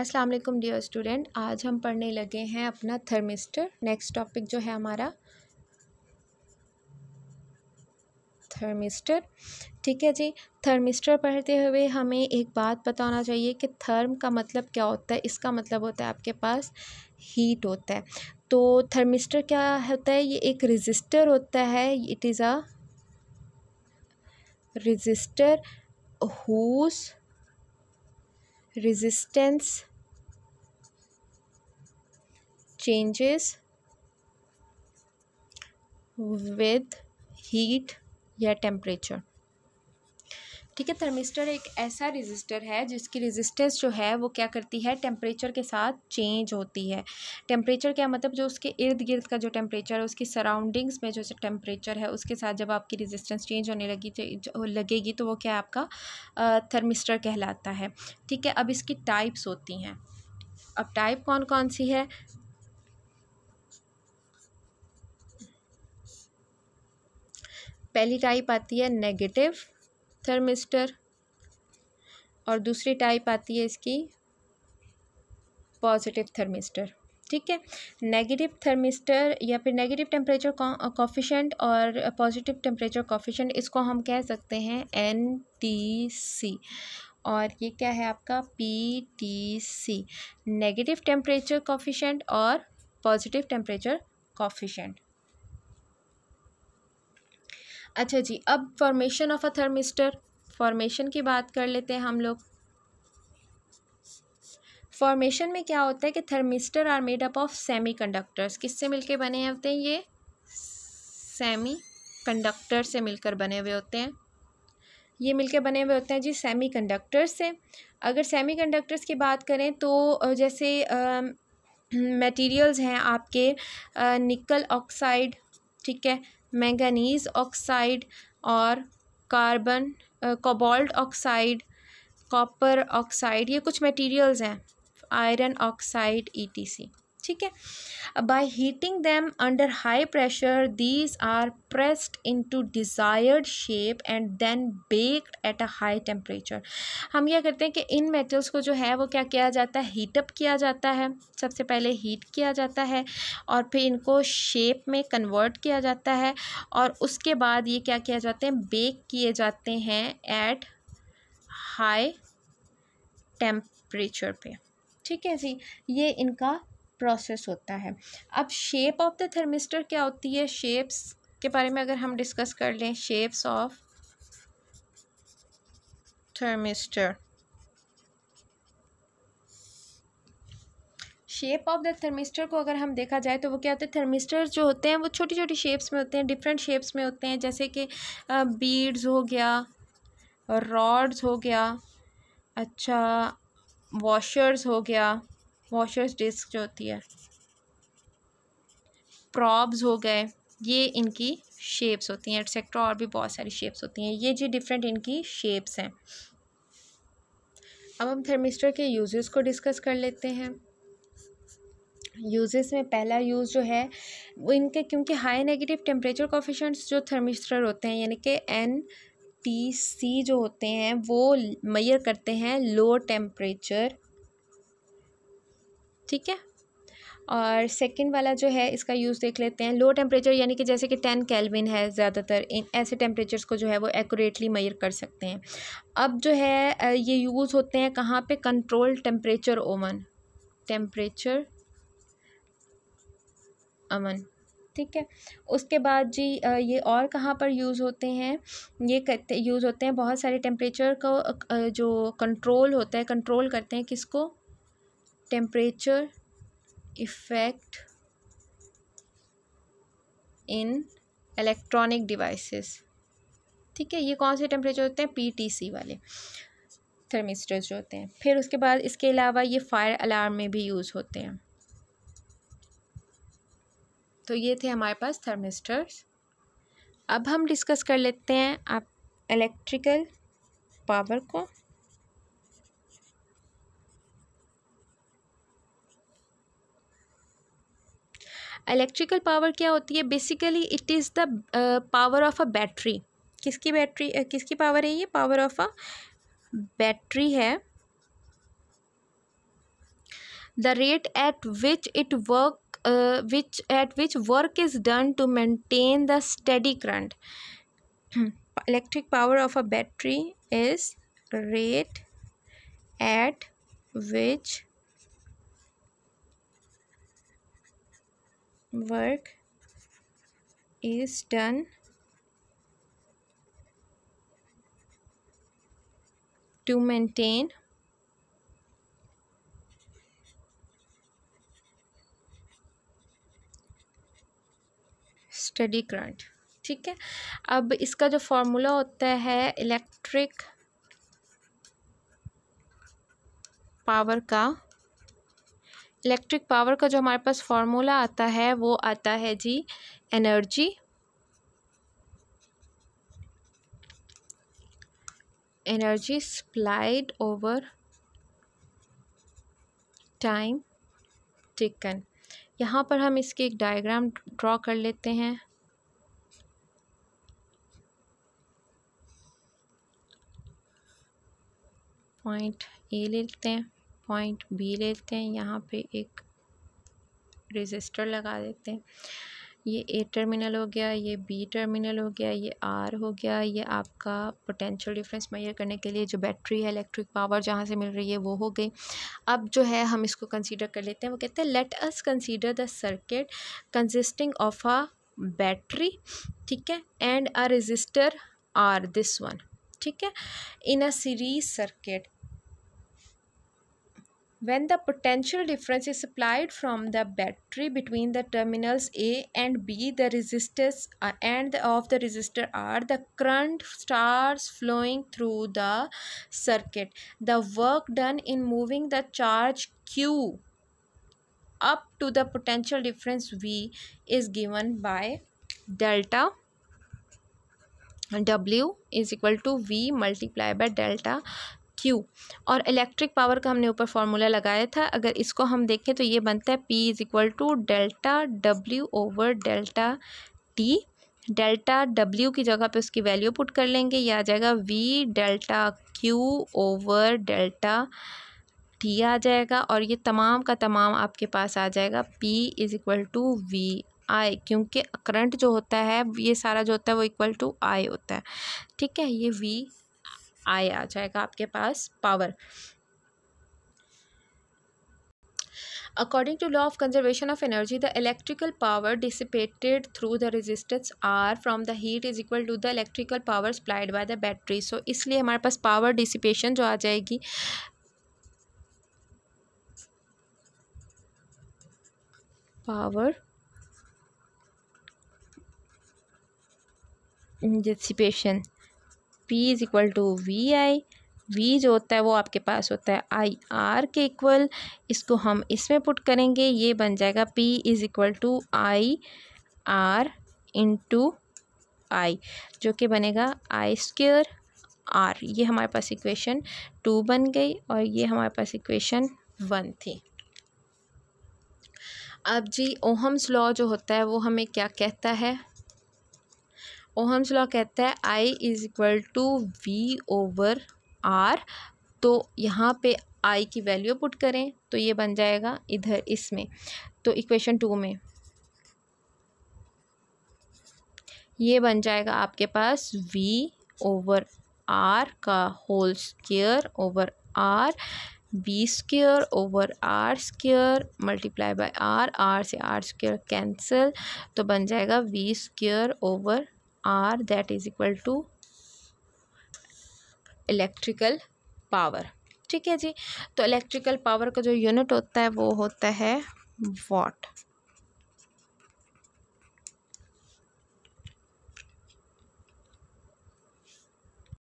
अस्सलाम वालेकुम dear student आज हम पढ़ने लगे हैं अपना थर्मिस्टर नेक्स्ट टॉपिक जो है हमारा थर्मिस्टर ठीक है जी थर्मिस्टर पढ़ते हुए हमें एक बात पता होना चाहिए कि थर्म का मतलब क्या होता है इसका मतलब होता है आपके पास हीट होता है तो थर्मिस्टर क्या होता है ये एक रजिस्टर होता है it is a resistor whose resistance changes with heat या temperature ठीक है थर्मिस्टर एक ऐसा रेजिस्टर है जिसकी रेजिस्टेंस जो है वो क्या करती है टेम्परेचर के साथ चेंज होती है टेम्परेचर क्या मतलब जो उसके इर्द गिर्द का जो टेम्परेचर है उसकी सराउंडिंग्स में जो टेम्परेचर है उसके साथ जब आपकी रेजिस्टेंस चेंज होने लगी तो लगेगी तो वो क्या आपका थर्मिस्टर कहलाता है ठीक है अब इसकी टाइप्स होती हैं अब टाइप कौन कौन सी है पहली टाइप आती है नेगेटिव थर्मिस्टर और दूसरी टाइप आती है इसकी पॉजिटिव थर्मिस्टर ठीक है नेगेटिव थर्मिस्टर या फिर नेगेटिव टेम्परेचर कॉफिशेंट और पॉजिटिव टेम्परेचर कॉफिशेंट इसको हम कह सकते हैं एन टी सी और ये क्या है आपका P T C negative temperature coefficient और पॉजिटिव टेम्परेचर कॉफिशेंट अच्छा जी अब formation of a thermistor formation की बात कर लेते हैं हम लोग फॉर्मेशन में क्या होता है कि thermistor are made up of semiconductors किससे मिलकर बने होते हैं ये सेमी कंडक्टर से मिलकर बने हुए होते हैं ये मिलकर बने हुए होते हैं जी सेमी कंडक्टर्स से अगर सेमी कंडक्टर्स की बात करें तो जैसे मटेरियल्स हैं आपके निकल ऑक्साइड ठीक है मैंगनीज़ ऑक्साइड और carbon cobalt oxide copper oxide ये कुछ मटेरियल्स हैं iron oxide E T C ठीक है by heating them under high pressure these are pressed into desired shape and then baked at a high temperature हम यह करते हैं कि इन मेटल्स को जो है वो क्या किया जाता है हीटअप किया जाता है सबसे पहले हीट किया जाता है और फिर इनको शेप में कन्वर्ट किया जाता है और उसके बाद ये क्या किया जाते हैं बेक किए जाते हैं एट हाई टेम्परेचर पे ठीक है जी ये इनका प्रोसेस होता है अब शेप ऑफ द थर्मिस्टर क्या होती है शेप्स के बारे में अगर हम डिस्कस कर लें shapes of thermistor shape of the thermistor को अगर हम देखा जाए तो वो क्या होते हैं थर्मिस्टर जो होते हैं वो छोटी छोटी शेप्स में होते हैं डिफरेंट शेप्स में होते हैं जैसे कि बीड्स हो गया रॉड्स हो गया अच्छा वॉशर्स हो गया वॉशर्स डिस्क जो होती है प्रॉब्स हो गए ये इनकी शेप्स होती हैं एट्सेट्रा और भी बहुत सारी शेप्स होती हैं ये जी डिफरेंट इनकी शेप्स हैं अब हम थर्मिस्टर के यूज़ को डिस्कस कर लेते हैं यूजेस में पहला यूज़ जो है वो इनके क्योंकि हाई नेगेटिव टेम्परेचर कोफिशेंट्स जो थर्मिस्टर होते हैं यानी कि एन टी सी जो होते हैं वो मैयर करते हैं लो टेम्परेचर ठीक है और सेकंड वाला जो है इसका यूज़ देख लेते हैं लो टेम्परेचर यानी कि जैसे कि टेन कैलविन है ज़्यादातर इन ऐसे टेम्परेचर्स को जो है वो एक्यूरेटली मेयर कर सकते हैं अब जो है ये यूज़ होते हैं कहाँ पे कंट्रोल टेम्परेचर ओवन टेम्परेचर अमन ठीक है उसके बाद जी ये और कहाँ पर यूज़ होते हैं ये यूज़ होते हैं बहुत सारे टेम्परेचर को जो कंट्रोल होता है कंट्रोल करते हैं किसको temperature effect in electronic devices ठीक है ये कौन से टेम्परेचर होते हैं पीटीसी वाले थर्मिस्टर्स जो होते हैं फिर उसके बाद इसके अलावा ये फायर अलार्म में भी यूज़ होते हैं तो ये थे हमारे पास थर्मिस्टर्स अब हम डिस्कस कर लेते हैं आप इलेक्ट्रिकल पावर को इलेक्ट्रिकल पावर क्या होती है basically it is the power of a battery किसकी बैटरी uh, किसकी पावर है ये पावर ऑफ अ बैटरी है the rate at which it work which at which work is done to maintain the steady current electric power of a battery is rate at which work is done to maintain steady current ठीक है अब इसका जो formula होता है electric power का electric power का जो हमारे पास फार्मूला आता है वो आता है जी energy energy supplied over time taken यहाँ पर हम इसकी एक डायग्राम ड्रॉ कर लेते हैं पॉइंट ए लेते हैं पॉइंट बी लेते हैं यहाँ पे एक रजिस्टर लगा देते हैं ये ए टर्मिनल हो गया ये बी टर्मिनल हो गया ये आर हो गया ये आपका पोटेंशियल डिफरेंस मैयर करने के लिए जो बैटरी है इलेक्ट्रिक पावर जहाँ से मिल रही है वो हो गई अब जो है हम इसको कंसीडर कर लेते हैं वो कहते हैं let us consider the circuit consisting of a battery ठीक है and a resistor R this one ठीक है in a series circuit When the potential difference is applied from the battery between the terminals A and B, the resistors uh, and of the resistor R, the current starts flowing through the circuit. The work done in moving the charge Q up to the potential difference V is given by delta W is equal to V multiplied by delta Q और electric power का हमने ऊपर formula लगाया था अगर इसको हम देखें तो ये बनता है P is equal to delta W over delta T delta W की जगह पे उसकी वैल्यू पुट कर लेंगे ये आ जाएगा V delta Q over delta T आ जाएगा और ये तमाम का तमाम आपके पास आ जाएगा P is equal to V I क्योंकि करंट जो होता है ये सारा जो होता है वो इक्वल टू आई होता है ठीक है ये वी आई आ जाएगा आपके पास power according to law of conservation of energy the electrical power dissipated through the resistance R from the heat is equal to the electrical power supplied by the battery so इसलिए हमारे पास power dissipation जो आ जाएगी power dissipation P is equal to V I V जो होता है वो आपके पास होता है आई आर के इक्वल इसको हम इसमें पुट करेंगे ये बन जाएगा P is equal to I R into I जो कि बनेगा आई स्क्र आर ये हमारे पास इक्वेशन टू बन गई और ये हमारे पास इक्वेशन वन थी अब जी ओहम्स लॉ जो होता है वो हमें क्या कहता है ओहम्स लॉ कहता है I is equal to V over R तो यहाँ पे आई की वैल्यू पुट करें तो ये बन जाएगा इधर इसमें तो इक्वेशन टू में ये बन जाएगा आपके पास वी ओवर आर का whole square over R B square over R square multiply by R R से आर स्केयर कैंसिल तो बन जाएगा V square over R that is equal to electrical power ठीक है जी तो इलेक्ट्रिकल पावर का जो यूनिट होता है वो होता है वॉट